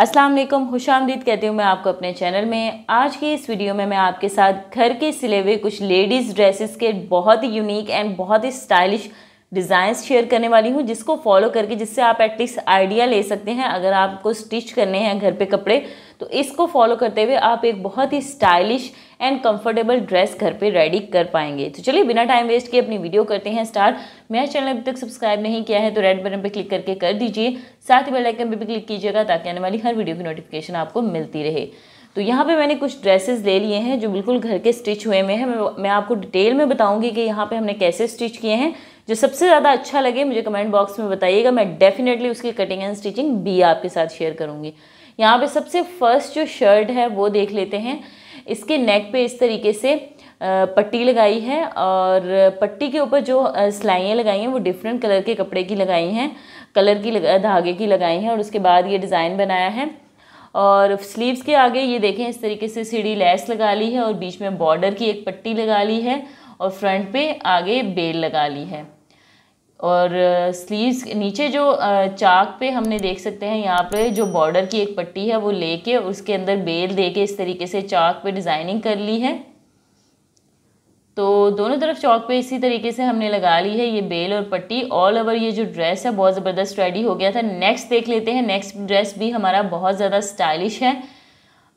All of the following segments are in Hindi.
अस्सलाम वालेकुम खुश आमदीद कहती हूँ मैं आपको अपने चैनल में आज की इस वीडियो में मैं आपके साथ घर के सिले हुए कुछ लेडीज़ ड्रेसेस के बहुत ही यूनिक एंड बहुत ही स्टाइलिश डिज़ाइंस शेयर करने वाली हूँ जिसको फॉलो करके जिससे आप एटलीस्ट आइडिया ले सकते हैं अगर आपको स्टिच करने हैं घर पे कपड़े तो इसको फॉलो करते हुए आप एक बहुत ही स्टाइलिश एंड कंफर्टेबल ड्रेस घर पे रेडी कर पाएंगे तो चलिए बिना टाइम वेस्ट किए अपनी वीडियो करते हैं स्टार्ट मेरा चैनल अभी तक सब्सक्राइब नहीं किया है तो रेड बटन पर क्लिक करके कर दीजिए साथ ही बेलाइकन पर भी क्लिक कीजिएगा ताकि आने वाली हर वीडियो की नोटिफिकेशन आपको मिलती रहे तो यहाँ पे मैंने कुछ ड्रेसेस ले लिए हैं जो बिल्कुल घर के स्टिच हुए में हैं मैं आपको डिटेल में बताऊंगी कि यहाँ पे हमने कैसे स्टिच किए हैं जो सबसे ज़्यादा अच्छा लगे मुझे कमेंट बॉक्स में बताइएगा मैं डेफिनेटली उसकी कटिंग एंड स्टिचिंग भी आपके साथ शेयर करूँगी यहाँ पे सबसे फर्स्ट जो शर्ट है वो देख लेते हैं इसके नेक पे इस तरीके से पट्टी लगाई है और पट्टी के ऊपर जो सिलाइयाँ लगाई हैं वो डिफरेंट कलर के कपड़े की लगाई हैं कलर की लगा, धागे की लगाई हैं और उसके बाद ये डिज़ाइन बनाया है और स्लीव्स के आगे ये देखें इस तरीके से सीढ़ी लेस लगा ली है और बीच में बॉर्डर की एक पट्टी लगा ली है और फ्रंट पे आगे बेल लगा ली है और स्लीव्स नीचे जो चाक पे हमने देख सकते हैं यहाँ पे जो बॉर्डर की एक पट्टी है वो लेके उसके अंदर बेल दे के इस तरीके से चाक पे डिज़ाइनिंग कर ली है तो दोनों तरफ चौक पे इसी तरीके से हमने लगा ली है ये बेल और पट्टी ऑल ओवर ये जो ड्रेस है बहुत ज़बरदस्त रेडी हो गया था नेक्स्ट देख लेते हैं नेक्स्ट ड्रेस भी हमारा बहुत ज़्यादा स्टाइलिश है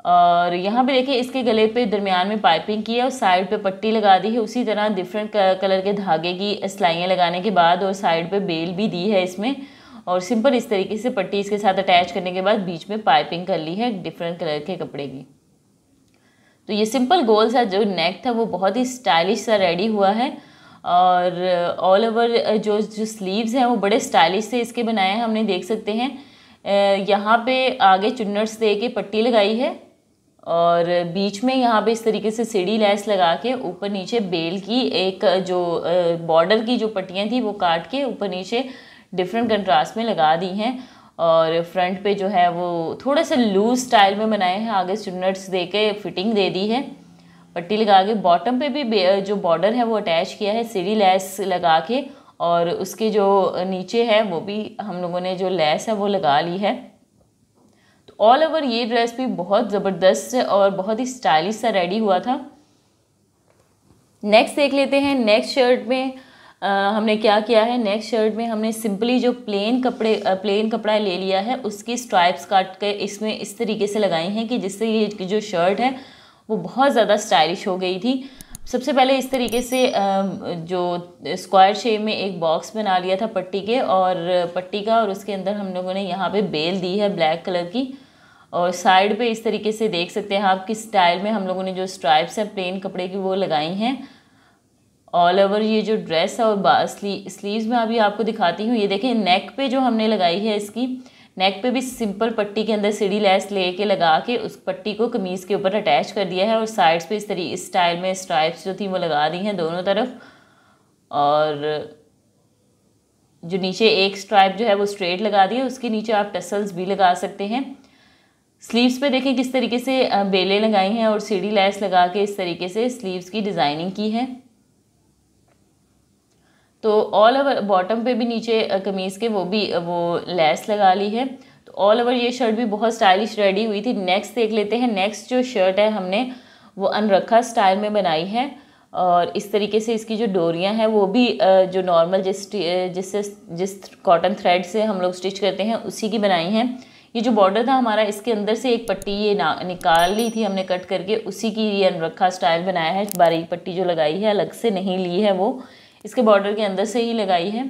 और यहाँ पे देखिए इसके गले पे दरमियान में पाइपिंग की है और साइड पे पट्टी लगा दी है उसी तरह डिफरेंट कलर के धागे की सिलाइयाँ लगाने के बाद और साइड पे बेल भी दी है इसमें और सिंपल इस तरीके से पट्टी इसके साथ अटैच करने के बाद बीच में पाइपिंग कर ली है डिफरेंट कलर के कपड़े की तो ये सिंपल गोल सा जो नेक था वो बहुत ही स्टाइलिश सा रेडी हुआ है और ऑल ओवर जो जो स्लीव्स हैं वो बड़े स्टाइलिश से इसके बनाए हैं हमने देख सकते हैं यहाँ पे आगे चुन्नट्स दे के पट्टी लगाई है और बीच में यहाँ पे इस तरीके से सीढ़ी लैस लगा के ऊपर नीचे बेल की एक जो बॉर्डर की जो पट्टियाँ थी वो काट के ऊपर नीचे डिफरेंट कंट्रास्ट में लगा दी हैं और फ्रंट पे जो है वो थोड़ा सा लूज स्टाइल में बनाए हैं आगे चुनट्स दे के फिटिंग दे दी है पट्टी लगा के बॉटम पे भी जो बॉर्डर है वो अटैच किया है सीढ़ी लैस लगा के और उसके जो नीचे है वो भी हम लोगों ने जो लैस है वो लगा ली है ऑल ओवर ये ड्रेस भी बहुत ज़बरदस्त और बहुत ही स्टाइलिश सा रेडी हुआ था नेक्स्ट देख लेते हैं नेक्स्ट शर्ट में आ, हमने क्या किया है नेक्स्ट शर्ट में हमने सिंपली जो प्लेन कपड़े आ, प्लेन कपड़ा ले लिया है उसकी स्ट्राइप्स काट कर इसमें इस तरीके से लगाई हैं कि जिससे ये जो शर्ट है वो बहुत ज़्यादा स्टाइलिश हो गई थी सबसे पहले इस तरीके से जो स्क्वायर शेप में एक बॉक्स बना लिया था पट्टी के और पट्टी का और उसके अंदर हम लोगों ने यहाँ पे बेल दी है ब्लैक कलर की और साइड पे इस तरीके से देख सकते हैं आप किस स्टाइल में हम लोगों ने जो स्ट्राइप्स हैं प्लेन कपड़े की वो लगाई हैं ऑल ओवर ये जो ड्रेस है और स्ली स्लीव्स में अभी आपको दिखाती हूँ ये देखें नेक पे जो हमने लगाई है इसकी नेक पे भी सिंपल पट्टी के अंदर सीढ़ी लेस ले के लगा के उस पट्टी को कमीज़ के ऊपर अटैच कर दिया है और साइड्स पे इस तरी इस स्टाइल में स्ट्राइप्स जो थी वो लगा दी हैं दोनों तरफ और जो नीचे एक स्ट्राइप जो है वो स्ट्रेट लगा दी है उसके नीचे आप टसल्स भी लगा सकते हैं स्लीव्स पे देखें किस तरीके से बेले लगाई हैं और सीढ़ी लैस लगा के इस तरीके से स्लीव्स की डिज़ाइनिंग की है तो ऑल ओवर बॉटम पे भी नीचे कमीज़ के वो भी वो लैस लगा ली है तो ऑल ओवर ये शर्ट भी बहुत स्टाइलिश रेडी हुई थी नेक्स्ट देख लेते हैं नेक्स्ट जो शर्ट है हमने वो अनरखा स्टाइल में बनाई है और इस तरीके से इसकी जो डोरियाँ हैं वो भी जो नॉर्मल जिस जिससे जिस कॉटन थ्रेड से हम लोग स्टिच करते हैं उसी की बनाई हैं ये जो बॉर्डर था हमारा इसके अंदर से एक पट्टी ये निकाल ली थी हमने कट करके उसी की ये अनरखा स्टाइल बनाया है बारीक पट्टी जो लगाई है अलग से नहीं ली है वो इसके बॉर्डर के अंदर से ही लगाई है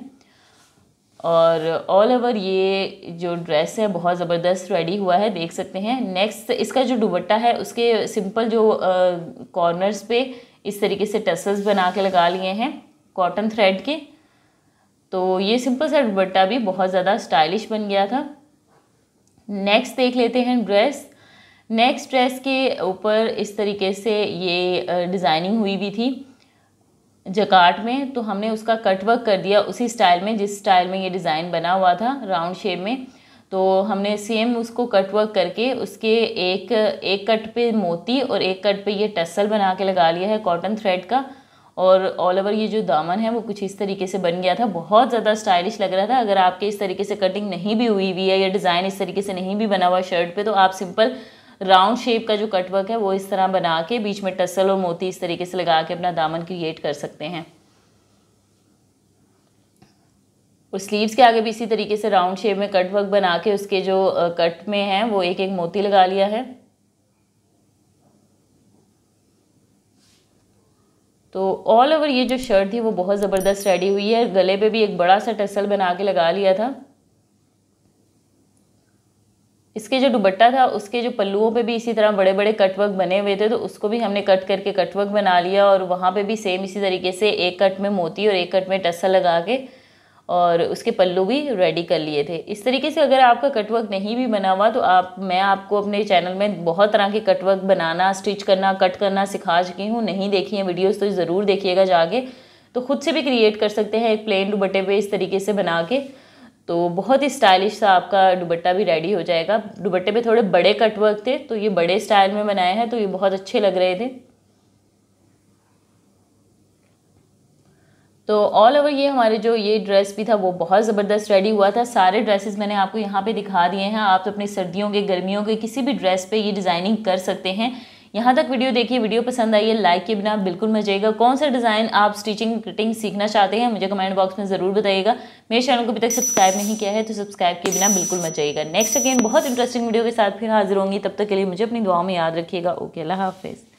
और ऑल ओवर ये जो ड्रेस है बहुत ज़बरदस्त रेडी हुआ है देख सकते हैं नेक्स्ट इसका जो दुबट्टा है उसके सिंपल जो कॉर्नर्स पे इस तरीके से टसल्स बना के लगा लिए हैं कॉटन थ्रेड के तो ये सिंपल सा दुबट्टा भी बहुत ज़्यादा स्टाइलिश बन गया था नेक्स्ट देख लेते हैं ड्रेस नेक्स्ट ड्रेस के ऊपर इस तरीके से ये डिज़ाइनिंग हुई हुई थी जकाट में तो हमने उसका कटवर्क कर दिया उसी स्टाइल में जिस स्टाइल में ये डिज़ाइन बना हुआ था राउंड शेप में तो हमने सेम उसको कटवर्क करके उसके एक एक कट पे मोती और एक कट पे ये टसल बना के लगा लिया है कॉटन थ्रेड का और ऑल ओवर ये जो दामन है वो कुछ इस तरीके से बन गया था बहुत ज़्यादा स्टाइलिश लग रहा था अगर आपके इस तरीके से कटिंग नहीं भी हुई हुई है या डिज़ाइन इस तरीके से नहीं भी बना हुआ शर्ट पे तो आप सिंपल राउंड शेप का जो कटवर्क है वो इस तरह बना के बीच में टसल और मोती इस तरीके से लगा के अपना दामन क्रिएट कर सकते हैं और स्लीव्स के आगे भी इसी तरीके से राउंड शेप में कटवर्क बना के उसके जो कट में है वो एक एक मोती लगा लिया है तो ऑल ओवर ये जो शर्ट थी वो बहुत ज़बरदस्त रेडी हुई है गले पे भी एक बड़ा सा टसल बना के लगा लिया था इसके जो दुबट्टा था उसके जो पल्लुओं पे भी इसी तरह बड़े बड़े कटवर्क बने हुए थे तो उसको भी हमने कट करके कटवर्क बना लिया और वहाँ पे भी सेम इसी तरीके से एक कट में मोती और एक कट में टसल लगा के और उसके पल्लू भी रेडी कर लिए थे इस तरीके से अगर आपका कटवर्क नहीं भी बना हुआ तो आप मैं आपको अपने चैनल में बहुत तरह के कटवर्क बनाना स्टिच करना कट करना सिखा चुकी हूँ नहीं देखी है वीडियोज़ तो ज़रूर देखिएगा जाके तो खुद से भी क्रिएट कर सकते हैं एक प्लेन दुबट्टे पे इस तरीके से बना के तो बहुत ही स्टाइलिश सा आपका दुबट्टा भी रेडी हो जाएगा दुबट्टे पे थोड़े बड़े कटवर्क थे तो ये बड़े स्टाइल में बनाए हैं तो ये बहुत अच्छे लग रहे थे तो ऑल ओवर ये हमारे जो ये ड्रेस भी था वो बहुत ज़बरदस्त रेडी हुआ था सारे ड्रेसेस मैंने आपको यहाँ पे दिखा दिए हैं आप तो अपनी सर्दियों के गर्मियों के किसी भी ड्रेस पे ये डिज़ाइनिंग कर सकते हैं यहाँ तक वीडियो देखिए वीडियो पसंद आई है लाइक के बिना बिल्कुल मज़ा आएगा कौन सा डिज़ाइन आप स्टिचिंग कटिंग सीखना चाहते हैं मुझे कमेंट बॉक्स में ज़रूर बताइएगा मेरे चैनल को अभी तक सब्सक्राइब नहीं किया है तो सब्सक्राइब के बिना बिल्कुल मत जाइएगा नेक्स्ट अगेन बहुत इंटरेस्टिंग वीडियो के साथ फिर हाजिर होंगी तब तक के लिए मुझे अपनी दुआ में याद रखिएगा ओके अल्लाह हाफिज़